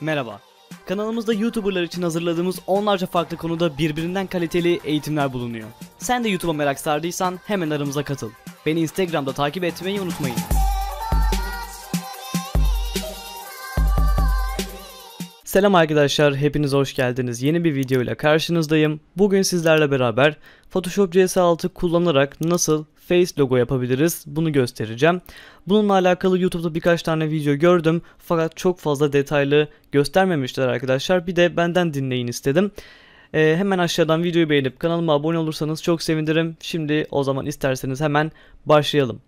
Merhaba. Kanalımızda YouTuber'lar için hazırladığımız onlarca farklı konuda birbirinden kaliteli eğitimler bulunuyor. Sen de YouTube'a merak sardıysan hemen aramıza katıl. Beni Instagram'da takip etmeyi unutmayın. Selam arkadaşlar, hepiniz hoş geldiniz. Yeni bir video ile karşınızdayım. Bugün sizlerle beraber Photoshop CS6 kullanarak nasıl face logo yapabiliriz bunu göstereceğim. Bununla alakalı YouTube'da birkaç tane video gördüm fakat çok fazla detaylı göstermemişler arkadaşlar. Bir de benden dinleyin istedim. Ee, hemen aşağıdan videoyu beğenip kanalıma abone olursanız çok sevinirim. Şimdi o zaman isterseniz hemen başlayalım.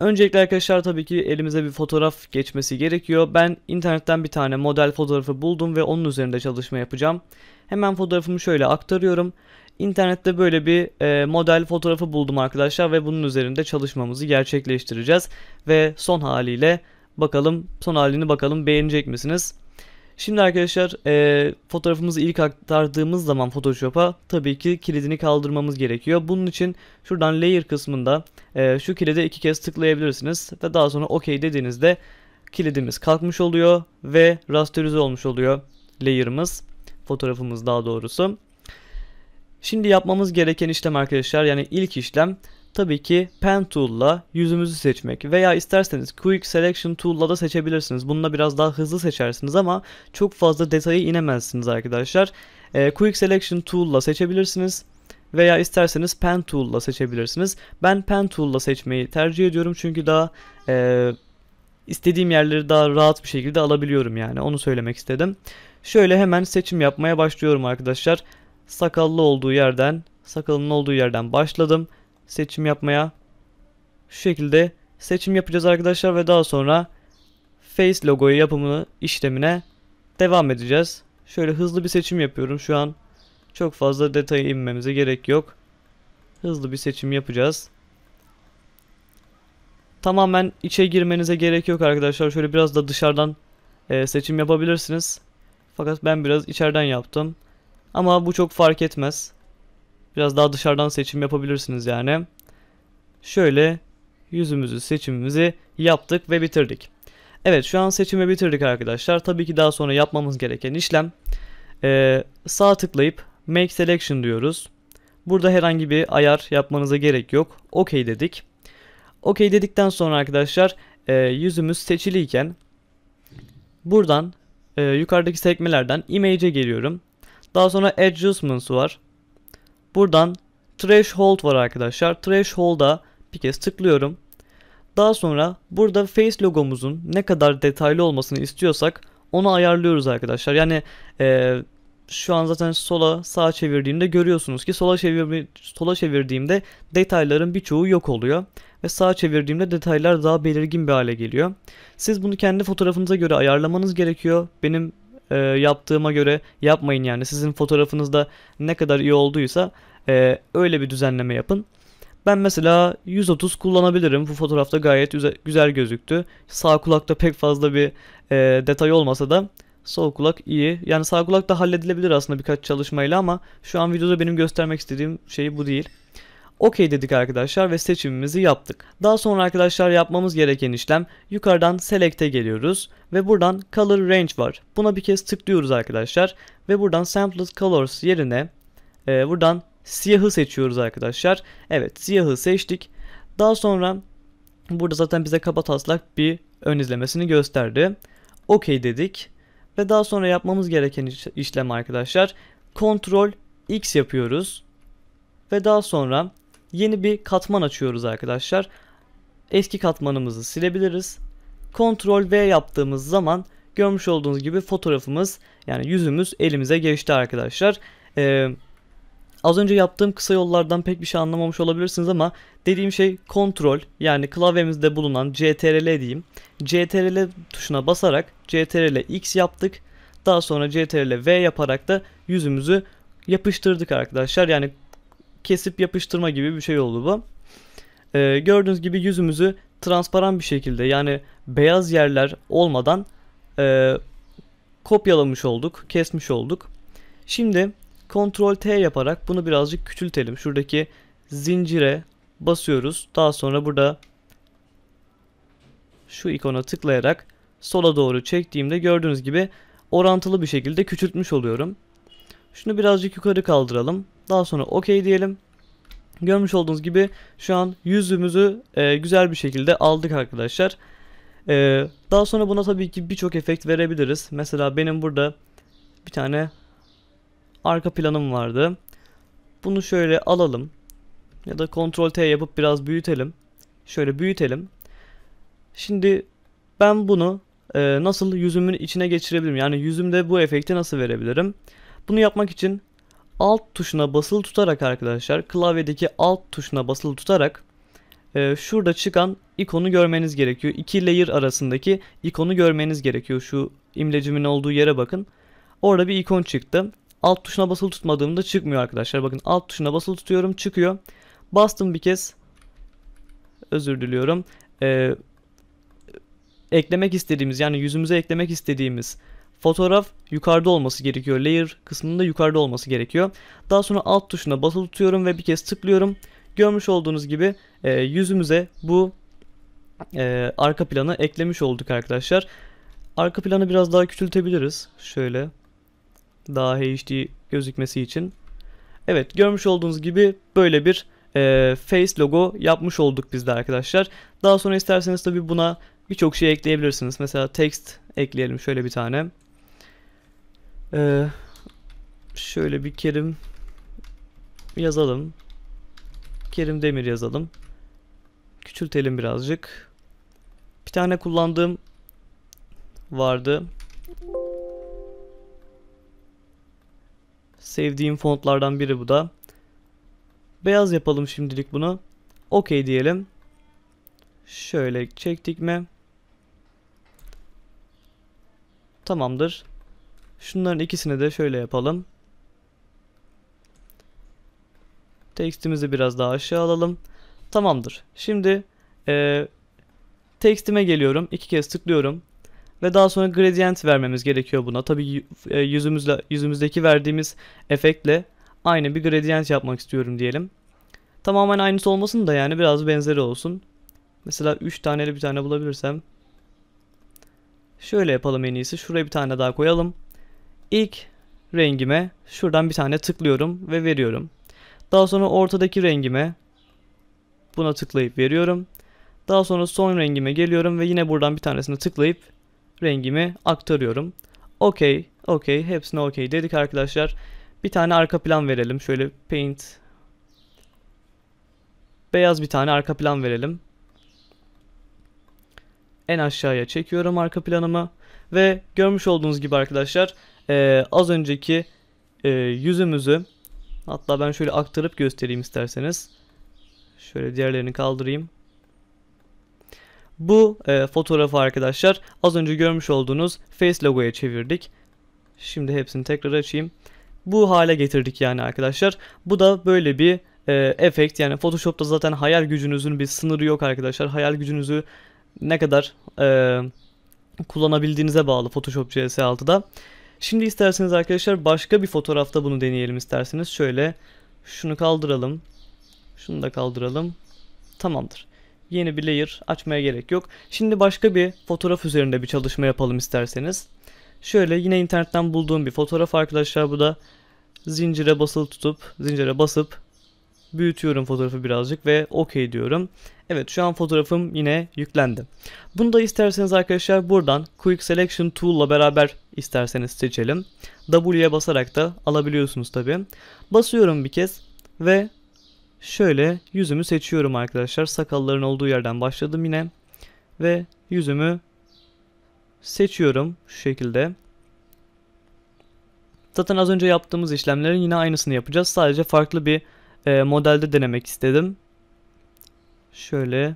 Öncelikle arkadaşlar tabii ki elimize bir fotoğraf geçmesi gerekiyor. Ben internetten bir tane model fotoğrafı buldum ve onun üzerinde çalışma yapacağım. Hemen fotoğrafımı şöyle aktarıyorum. İnternette böyle bir e, model fotoğrafı buldum arkadaşlar ve bunun üzerinde çalışmamızı gerçekleştireceğiz. Ve son haliyle bakalım son halini bakalım beğenecek misiniz? Şimdi arkadaşlar e, fotoğrafımızı ilk aktardığımız zaman Photoshop'a tabii ki kilidini kaldırmamız gerekiyor. Bunun için şuradan layer kısmında e, şu kilide iki kez tıklayabilirsiniz ve daha sonra OK dediğinizde kilidimiz kalkmış oluyor ve rasterize olmuş oluyor layer'ımız fotoğrafımız daha doğrusu. Şimdi yapmamız gereken işlem arkadaşlar yani ilk işlem tabii ki Pen Tool'la yüzümüzü seçmek veya isterseniz Quick Selection Tool'la da seçebilirsiniz. Bununla biraz daha hızlı seçersiniz ama çok fazla detayı inemezsiniz arkadaşlar. E, Quick Selection Tool'la seçebilirsiniz veya isterseniz Pen Tool'la seçebilirsiniz. Ben Pen Tool'la seçmeyi tercih ediyorum çünkü daha e, istediğim yerleri daha rahat bir şekilde alabiliyorum yani onu söylemek istedim. Şöyle hemen seçim yapmaya başlıyorum arkadaşlar. Sakallı olduğu yerden, sakalının olduğu yerden başladım seçim yapmaya. Şu şekilde seçim yapacağız arkadaşlar ve daha sonra face logoyu yapımını işlemine devam edeceğiz. Şöyle hızlı bir seçim yapıyorum şu an. Çok fazla detaya inmemize gerek yok. Hızlı bir seçim yapacağız. Tamamen içe girmenize gerek yok arkadaşlar. Şöyle biraz da dışarıdan e, seçim yapabilirsiniz. Fakat ben biraz içeriden yaptım. Ama bu çok fark etmez. Biraz daha dışarıdan seçim yapabilirsiniz yani. Şöyle yüzümüzü seçimimizi yaptık ve bitirdik. Evet şu an seçimi bitirdik arkadaşlar. Tabii ki daha sonra yapmamız gereken işlem ee, sağ tıklayıp Make Selection diyoruz. Burada herhangi bir ayar yapmanıza gerek yok. OK dedik. OK dedikten sonra arkadaşlar e, yüzümüz seçiliyken buradan e, yukarıdaki sekmelerden Image'e geliyorum. Daha sonra Adjustments var. Buradan threshold var arkadaşlar. Threshold'a bir kez tıklıyorum. Daha sonra burada face logomuzun ne kadar detaylı olmasını istiyorsak onu ayarlıyoruz arkadaşlar. Yani e, şu an zaten sola sağa çevirdiğimde görüyorsunuz ki sola, çevir, sola çevirdiğimde detayların birçoğu yok oluyor. Ve sağa çevirdiğimde detaylar daha belirgin bir hale geliyor. Siz bunu kendi fotoğrafınıza göre ayarlamanız gerekiyor. Benim e, yaptığıma göre yapmayın yani. Sizin fotoğrafınızda ne kadar iyi olduysa e, öyle bir düzenleme yapın. Ben mesela 130 kullanabilirim. Bu fotoğrafta gayet güzel gözüktü. Sağ kulakta pek fazla bir e, detay olmasa da sol kulak iyi. Yani sağ kulak da halledilebilir aslında birkaç çalışmayla ama şu an videoda benim göstermek istediğim şey bu değil. OK dedik arkadaşlar ve seçimimizi yaptık. Daha sonra arkadaşlar yapmamız gereken işlem yukarıdan Select'e geliyoruz ve buradan Color Range var. Buna bir kez tıklıyoruz arkadaşlar ve buradan Sampled Colors yerine e, buradan siyahı seçiyoruz arkadaşlar. Evet siyahı seçtik. Daha sonra burada zaten bize kaba taslak bir ön izlemesini gösterdi. OK dedik ve daha sonra yapmamız gereken işlem arkadaşlar Ctrl X yapıyoruz ve daha sonra yeni bir katman açıyoruz arkadaşlar. Eski katmanımızı silebiliriz. Ctrl V yaptığımız zaman görmüş olduğunuz gibi fotoğrafımız yani yüzümüz elimize geçti arkadaşlar. Ee, az önce yaptığım kısa yollardan pek bir şey anlamamış olabilirsiniz ama dediğim şey Ctrl yani klavyemizde bulunan CTRL diyeyim. CTRL tuşuna basarak CTRL X yaptık. Daha sonra CTRL V yaparak da yüzümüzü yapıştırdık arkadaşlar. Yani kesip yapıştırma gibi bir şey oldu bu. Ee, gördüğünüz gibi yüzümüzü transparan bir şekilde yani beyaz yerler olmadan e, kopyalamış olduk, kesmiş olduk. Şimdi Ctrl T yaparak bunu birazcık küçültelim. Şuradaki zincire basıyoruz. Daha sonra burada şu ikona tıklayarak sola doğru çektiğimde gördüğünüz gibi orantılı bir şekilde küçültmüş oluyorum. Şunu birazcık yukarı kaldıralım. Daha sonra OK diyelim. Görmüş olduğunuz gibi şu an yüzümüzü e, güzel bir şekilde aldık arkadaşlar. E, daha sonra buna tabii ki birçok efekt verebiliriz. Mesela benim burada bir tane arka planım vardı. Bunu şöyle alalım. Ya da Ctrl T yapıp biraz büyütelim. Şöyle büyütelim. Şimdi ben bunu e, nasıl yüzümün içine geçirebilirim? Yani yüzümde bu efekti nasıl verebilirim? Bunu yapmak için alt tuşuna basılı tutarak arkadaşlar klavyedeki alt tuşuna basılı tutarak e, şurada çıkan ikonu görmeniz gerekiyor. İki layer arasındaki ikonu görmeniz gerekiyor. Şu imlecimin olduğu yere bakın. Orada bir ikon çıktı. Alt tuşuna basılı tutmadığımda çıkmıyor arkadaşlar. Bakın alt tuşuna basılı tutuyorum çıkıyor. Bastım bir kez. Özür diliyorum. Ee, eklemek istediğimiz yani yüzümüze eklemek istediğimiz Fotoğraf yukarıda olması gerekiyor. Layer kısmında yukarıda olması gerekiyor. Daha sonra alt tuşuna basılı tutuyorum ve bir kez tıklıyorum. Görmüş olduğunuz gibi e, yüzümüze bu e, arka planı eklemiş olduk arkadaşlar. Arka planı biraz daha küçültebiliriz. Şöyle daha HD gözükmesi için. Evet görmüş olduğunuz gibi böyle bir e, face logo yapmış olduk biz de arkadaşlar. Daha sonra isterseniz tabi buna birçok şey ekleyebilirsiniz. Mesela text ekleyelim şöyle bir tane. Ee, şöyle bir Kerim yazalım. Kerim Demir yazalım. Küçültelim birazcık. Bir tane kullandığım vardı. Sevdiğim fontlardan biri bu da. Beyaz yapalım şimdilik bunu. Okey diyelim. Şöyle çektik mi? Tamamdır. Şunların ikisini de şöyle yapalım. Tekstimizi biraz daha aşağı alalım. Tamamdır. Şimdi e, tekstime geliyorum. iki kez tıklıyorum. Ve daha sonra gradient vermemiz gerekiyor buna. Tabii e, yüzümüzle, yüzümüzdeki verdiğimiz efektle aynı bir gradient yapmak istiyorum diyelim. Tamamen aynısı olmasın da yani biraz benzeri olsun. Mesela 3 taneli bir tane bulabilirsem. Şöyle yapalım en iyisi. Şuraya bir tane daha koyalım. İlk rengime şuradan bir tane tıklıyorum ve veriyorum. Daha sonra ortadaki rengime buna tıklayıp veriyorum. Daha sonra son rengime geliyorum ve yine buradan bir tanesine tıklayıp rengimi aktarıyorum. Okey, okey, hepsine okey dedik arkadaşlar. Bir tane arka plan verelim. Şöyle paint beyaz bir tane arka plan verelim. En aşağıya çekiyorum arka planımı ve görmüş olduğunuz gibi arkadaşlar e, az önceki e, yüzümüzü hatta ben şöyle aktarıp göstereyim isterseniz. Şöyle diğerlerini kaldırayım. Bu e, fotoğrafı arkadaşlar az önce görmüş olduğunuz face logoya çevirdik. Şimdi hepsini tekrar açayım. Bu hale getirdik yani arkadaşlar. Bu da böyle bir e, efekt yani Photoshop'ta zaten hayal gücünüzün bir sınırı yok arkadaşlar. Hayal gücünüzü ne kadar e, kullanabildiğinize bağlı Photoshop CS6'da. Şimdi isterseniz arkadaşlar başka bir fotoğrafta bunu deneyelim isterseniz. Şöyle şunu kaldıralım. Şunu da kaldıralım. Tamamdır. Yeni bir layer açmaya gerek yok. Şimdi başka bir fotoğraf üzerinde bir çalışma yapalım isterseniz. Şöyle yine internetten bulduğum bir fotoğraf arkadaşlar bu da zincire basılı tutup zincire basıp büyütüyorum fotoğrafı birazcık ve OK diyorum. Evet şu an fotoğrafım yine yüklendi. Bunu da isterseniz arkadaşlar buradan Quick Selection Tool ile beraber isterseniz seçelim. W'ye basarak da alabiliyorsunuz tabi. Basıyorum bir kez ve şöyle yüzümü seçiyorum arkadaşlar. Sakalların olduğu yerden başladım yine. Ve yüzümü seçiyorum şu şekilde. Zaten az önce yaptığımız işlemlerin yine aynısını yapacağız. Sadece farklı bir e, modelde denemek istedim. Şöyle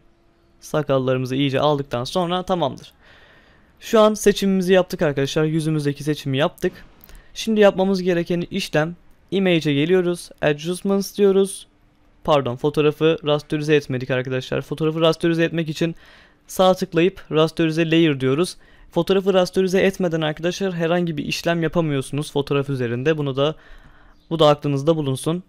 sakallarımızı iyice aldıktan sonra tamamdır. Şu an seçimimizi yaptık arkadaşlar. Yüzümüzdeki seçimi yaptık. Şimdi yapmamız gereken işlem Image'e geliyoruz. Adjustments diyoruz. Pardon fotoğrafı rasterize etmedik arkadaşlar. Fotoğrafı rasterize etmek için sağ tıklayıp rasterize layer diyoruz. Fotoğrafı rasterize etmeden arkadaşlar herhangi bir işlem yapamıyorsunuz fotoğraf üzerinde. Bunu da bu da aklınızda bulunsun.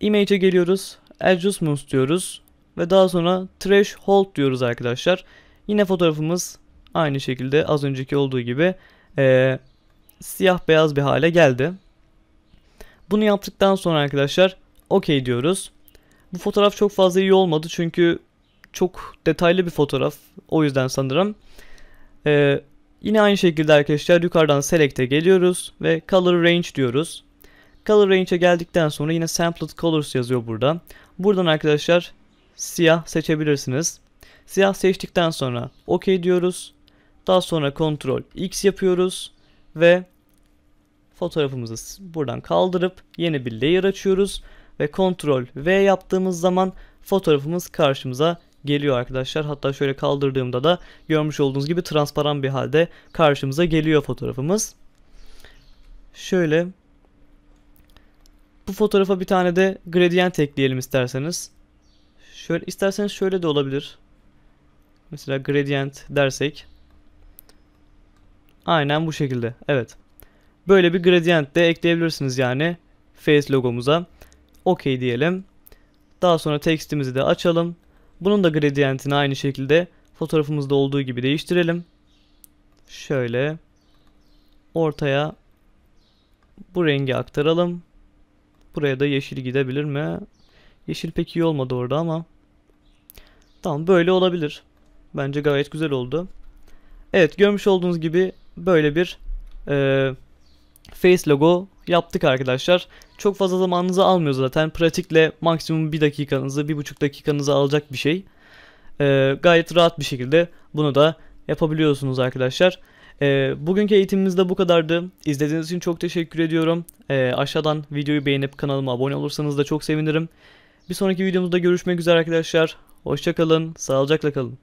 Image'e geliyoruz. Adjustments diyoruz. Ve daha sonra Threshold diyoruz arkadaşlar. Yine fotoğrafımız aynı şekilde az önceki olduğu gibi e, siyah beyaz bir hale geldi. Bunu yaptıktan sonra arkadaşlar OK diyoruz. Bu fotoğraf çok fazla iyi olmadı çünkü çok detaylı bir fotoğraf. O yüzden sanırım. Ee, yine aynı şekilde arkadaşlar yukarıdan Select'e geliyoruz ve Color Range diyoruz. Color Range'e geldikten sonra yine Sampled Colors yazıyor burada. Buradan arkadaşlar siyah seçebilirsiniz. Siyah seçtikten sonra OK diyoruz. Daha sonra Ctrl X yapıyoruz ve fotoğrafımızı buradan kaldırıp yeni bir layer açıyoruz ve Ctrl V yaptığımız zaman fotoğrafımız karşımıza geliyor arkadaşlar. Hatta şöyle kaldırdığımda da görmüş olduğunuz gibi transparan bir halde karşımıza geliyor fotoğrafımız. Şöyle bu fotoğrafa bir tane de gradient ekleyelim isterseniz. Şöyle isterseniz şöyle de olabilir. Mesela gradient dersek. Aynen bu şekilde. Evet. Böyle bir gradient de ekleyebilirsiniz yani face logomuza. OK diyelim. Daha sonra tekstimizi de açalım. Bunun da gradientini aynı şekilde fotoğrafımızda olduğu gibi değiştirelim. Şöyle ortaya bu rengi aktaralım. Buraya da yeşil gidebilir mi? Yeşil pek iyi olmadı orada ama. Tamam böyle olabilir. Bence gayet güzel oldu. Evet görmüş olduğunuz gibi böyle bir e, face logo yaptık arkadaşlar. Çok fazla zamanınızı almıyor zaten. Pratikle maksimum bir dakikanızı bir buçuk dakikanızı alacak bir şey. E, gayet rahat bir şekilde bunu da yapabiliyorsunuz arkadaşlar. E, bugünkü eğitimimiz de bu kadardı. İzlediğiniz için çok teşekkür ediyorum. E, aşağıdan videoyu beğenip kanalıma abone olursanız da çok sevinirim. Bir sonraki videomuzda görüşmek üzere arkadaşlar. Hoşçakalın, sağlıcakla kalın.